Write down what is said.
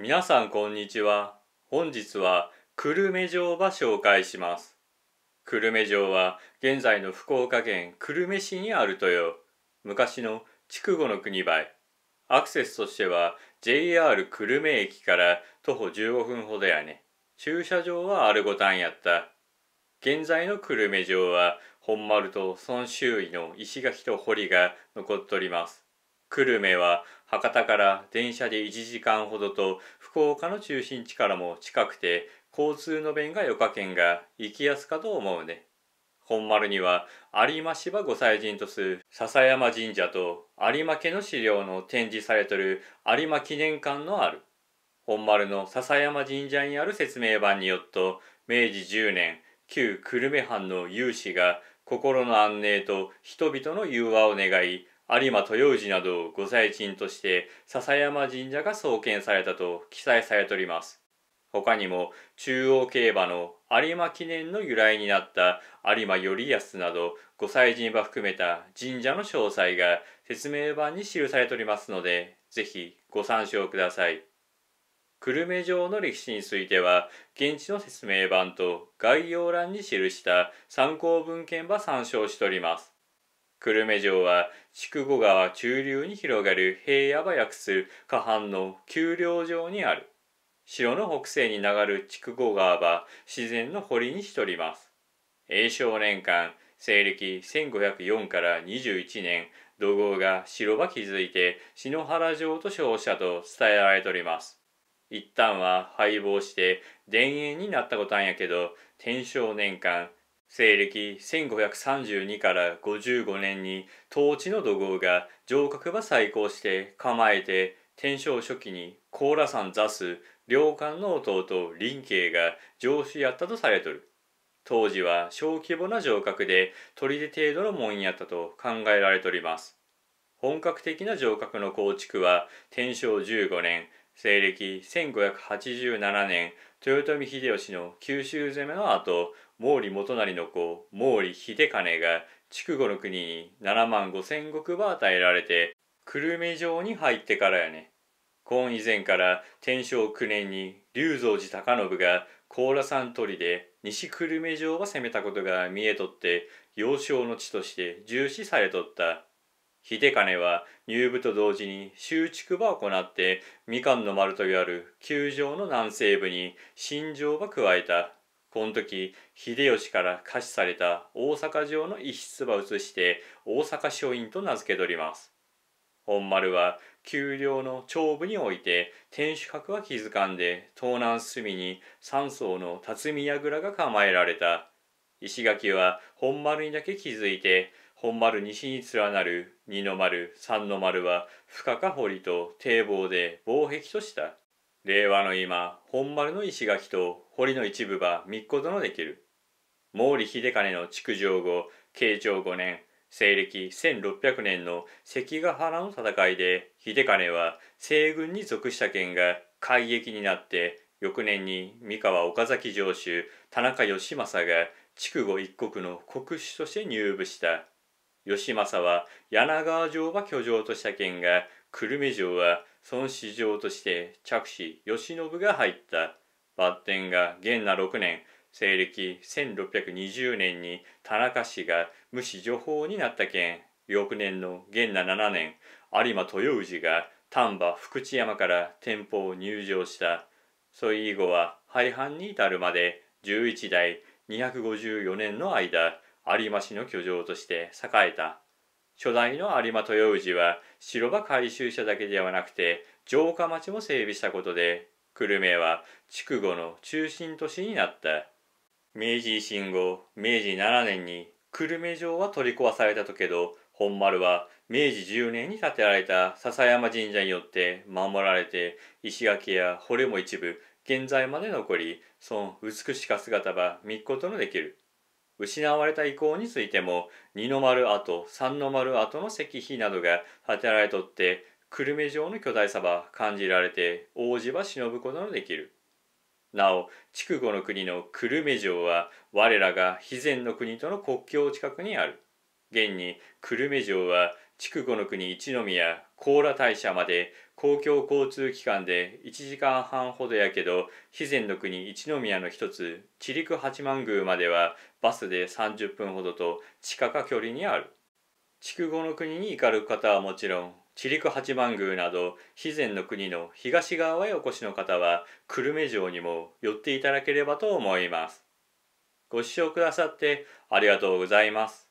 皆さんこんにちは。本日は久留米城ば紹介します。久留米城は現在の福岡県久留米市にあるとよ。昔の筑後の国倍。アクセスとしては JR 久留米駅から徒歩15分ほどやね。駐車場はあるごたんやった。現在の久留米城は本丸との周囲の石垣と堀が残っとります。久留米は博多から電車で1時間ほどと福岡の中心地からも近くて交通の便がよかけんが行きやすかと思うね。本丸には有馬芝御祭神とす笹山神社と有馬家の資料の展示されとる有馬記念館のある。本丸の笹山神社にある説明版によっと明治10年旧久留米藩の有志が心の安寧と人々の融和を願い有馬豊氏など御祭神として笹山神社が創建されたと記載されております。他にも中央競馬の有馬記念の由来になった有馬頼康など御祭神馬含めた神社の詳細が説明版に記されておりますので、ぜひご参照ください。久留米城の歴史については現地の説明版と概要欄に記した参考文献は参照しております。久留米城は筑後川中流に広がる平野ばやくする下半の丘陵上にある。城の北西に流る筑後川は自然の堀にしとります。永正年間、西暦1504から21年、土豪が城場築いて篠原城と称したと伝えられております。一旦は敗亡して田園になったことなんやけど、天正年間、西暦1532から55年に統治の土豪が城郭ば再興して構えて天正初期に高羅山座す良官の弟林慶が城主やったとされとる当時は小規模な城郭で砦程度の門やったと考えられております本格的な城郭の構築は天正15年西暦1587年豊臣秀吉の九州攻めの後毛利元就の子毛利秀兼が筑後の国に7万5千石ば与えられて久留米城に入ってからやね今以前から天正9年に龍蔵寺高信が高羅山取りで西久留米城を攻めたことが見えとって幼少の地として重視されとった秀兼は入部と同時に修築場を行ってみかんの丸といわれる球場の南西部に新城場加えたこの時秀吉から貸しされた大阪城の一室場を移して大阪書院と名付け取ります本丸は丘陵の頂部において天守閣は築かんで東南隅に三層の辰巳櫓が構えられた石垣は本丸にだけ築いて本丸西に連なる二の丸三の丸は深か堀と堤防で防壁とした令和の今本丸の石垣と堀の一部ば密ことのできる毛利秀兼の築城後慶長5年西暦1600年の関ヶ原の戦いで秀兼は西軍に属した県が海役になって翌年に三河岡崎城主田中義政が筑後一国の国主として入部した義政は柳川城は居城とした件が久留米城はの市城として着手慶喜が入った抜点が元那6年西暦1620年に田中氏が無視女法になった件翌年の元那7年有馬豊氏が丹波福知山から店舗を入城したそれ以後は廃藩に至るまで11代254年の間有馬氏の居城として栄えた初代の有馬豊氏は白馬改修者だけではなくて城下町も整備したことで久留米は筑後の中心都市になった明治維新後明治7年に久留米城は取り壊されたとけど本丸は明治10年に建てられた笹山神社によって守られて石垣や堀も一部現在まで残りその美しか姿ば見ることのできる。失われた遺構についても二の丸跡三の丸跡の石碑などが建てられとって久留米城の巨大さは感じられて王子は忍ぶことのできる。なお筑後の国の久留米城は我らが肥前の国との国境近くにある。現に久留米城は筑後の国一宮高羅大社まで公共交通機関で1時間半ほどやけど肥前の国一宮の一つ地陸八幡宮まではバスで30分ほどと地下か距離にある筑後の国に行かれる方はもちろん地陸八幡宮など肥前の国の東側へお越しの方は久留米城にも寄っていただければと思いますご視聴くださってありがとうございます